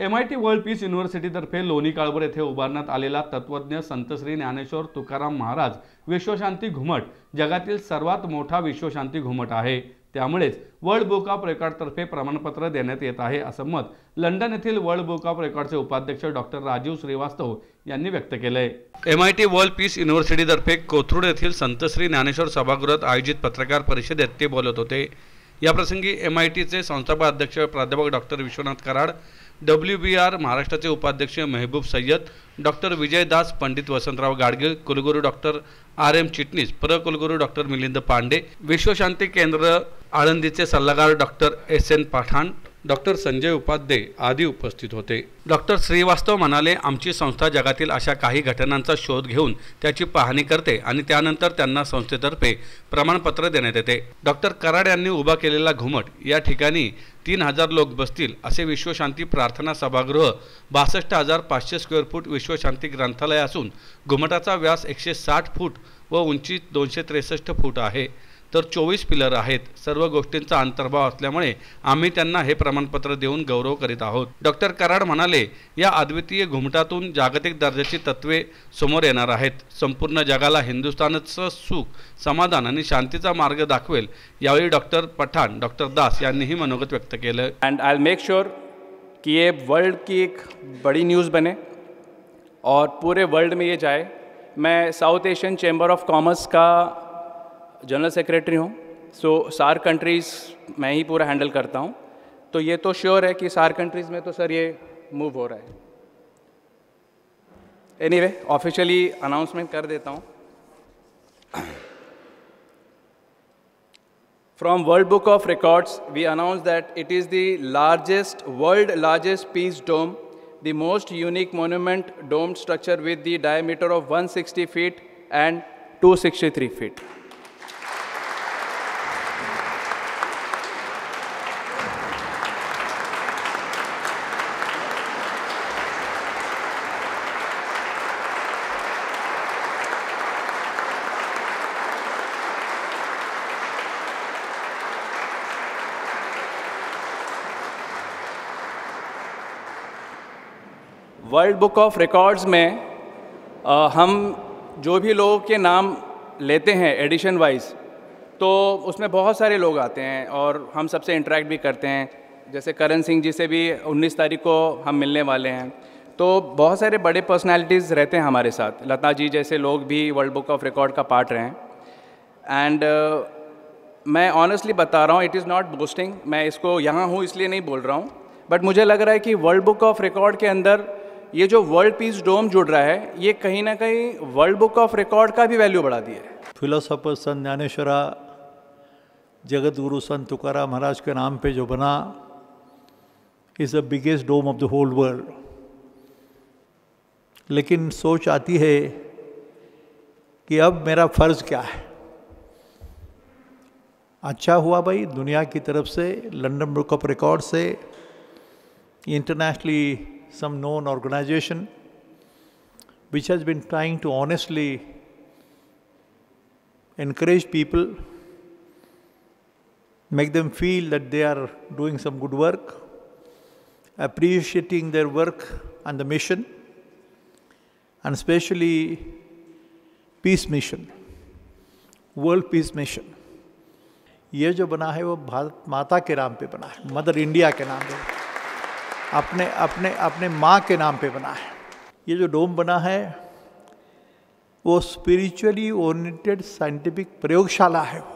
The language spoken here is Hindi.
M I T world peace युनिव्हर्सिटीतर्फे लोणी काळभर येथे उभारण्यात आलेला तत्वज्ञ संतश्री ज्ञानेश्वर तुकाराम महाराज विश्वशांती घुमट जगातील सर्वात मोठा विश्वशांती घुमट आहे त्यामुळेच वर्ल्ड बुक ऑफ रेकॉर्डतर्फे प्रमाणपत्र देण्यात येत आहे असं मत लंडन येथील वर्ल्ड बुक ऑफ रेकॉर्डचे उपाध्यक्ष डॉक्टर राजीव श्रीवास्तव यांनी व्यक्त केले M I T world peace युनिव्हर्सिटीतर्फे कोथरूड येथील संतश्री ज्ञानेश्वर सभागृहात आयोजित पत्रकार परिषदेत ते बोलत होते याप्रसंगी एम आय टीचे संस्थापक अध्यक्ष प्राध्यापक doctor Vishwanath Karad W B R महाराष्ट्राचे उपाध्यक्ष मेहबूब सय्यद डॉक्टर विजयदास पंडित वसंतराव गाडगे कुलगुरू डॉक्टर आर एम चिटणीस प्रकुलगुरू डॉक्टर मिलिंद पांडे विश्वशांती केंद्र आळंदीचे सल्लागार doctor S N Pathan doctor Sanjay Upadhye आदी उपस्थित होते डॉक्टर श्रीवास्तव म्हणाले आमची संस्था जगातील अशा काही घटनांचा शोध घेऊन त्याची पाहणी करते आणि त्यानंतर त्यांना संस्थेतर्फे प्रमाणपत्र देण्यात येते डॉक्टर कराड यांनी उभा केलेला घुमट या ठिकाणी तीन हजार लोक बसतील असे विश्वशांती प्रार्थना सभागृह बासष्ट हजार पाचशे स्क्वेअर फूट विश्वशांती ग्रंथालय असून घुमटाचा व्यास एकशे साठ फूट व उंची दोनशे त्रेसष्ट फूट आहे तर चोवीस पिलर आहेत सर्व गोष्टींचा अंतर्भाव असल्यामुळे आम्ही त्यांना हे प्रमाणपत्र देऊन गौरव करीत आहोत डॉक्टर कराड म्हणाले या अद्वितीय घुमटातून जागतिक दर्जाची तत्वे समोर येणार आहेत संपूर्ण जगाला हिंदुस्थानचं सुख समाधान आणि शांतीचा मार्ग दाखवेल यावेळी डॉक्टर पठाण डॉक्टर दास यांनीही मनोगत व्यक्त केलं अँड आय मेक शुअर की हे वर्ल्ड की एक बड़ी न्यूज़ बने और पूरे वर्ल्ड में ये जाए मैं South Asian chamber of commerce का जनरल सेक्रेटरी हूँ सो सार कंट्रीज़ मैं ही पूरा हैंडल करता हूँ तो ये तो श्योर है कि सार कंट्रीज़ में तो सर ये मूव हो रहा है एनी वे ऑफिशियली अनाउंसमेंट कर देता हूँ from World Book of Records we announce that it is the largest world largest peace dome the most unique monument dome structure with the diameter of one sixty feet and two sixty three feet World Book of Records में आ, हम जो भी लोगों के नाम लेते हैं एडिशन वाइज तो उसमें बहुत सारे लोग आते हैं और हम सबसे इंटरेक्ट भी करते हैं जैसे करण सिंह जी से भी 19 तारीख को हम मिलने वाले हैं तो बहुत सारे बड़े पर्सनालिटीज़ रहते हैं हमारे साथ लता जी जैसे लोग भी वर्ल्ड बुक ऑफ रिकॉर्ड का पार्ट रहे हैं एंड uh, मैं ऑनेस्टली बता रहा हूँ इट इज़ नॉट बोस्टिंग मैं इसको यहाँ हूँ इसलिए नहीं बोल रहा हूँ बट मुझे लग रहा है कि वर्ल्ड बुक ऑफ रिकॉर्ड के अंदर ये जो वर्ल्ड पीस डोम जुड़ रहा है ये कहीं ना कहीं वर्ल्ड बुक ऑफ रिकॉर्ड का भी वैल्यू बढ़ा दिया है फिलोसोफर संत ज्ञानेश्वरा जगत गुरु संत तुकार महाराज के नाम पे जो बना is the biggest dome of the whole world लेकिन सोच आती है कि अब मेरा फ़र्ज़ क्या है अच्छा हुआ भाई दुनिया की तरफ से लंदन बुक ऑफ रिकॉर्ड से internationally some known organization which has been trying to honestly encourage people, make them feel that they are doing some good work, appreciating their work and the mission, and especially peace mission, world peace mission. ये जो बना है वो भारत माता के नाम पे बना है मदर इंडिया के नाम पे अपने अपने अपने माँ के नाम पे बना है ये जो डोम बना है वो स्पिरिचुअली ओरिएंटेड साइंटिफिक प्रयोगशाला है वो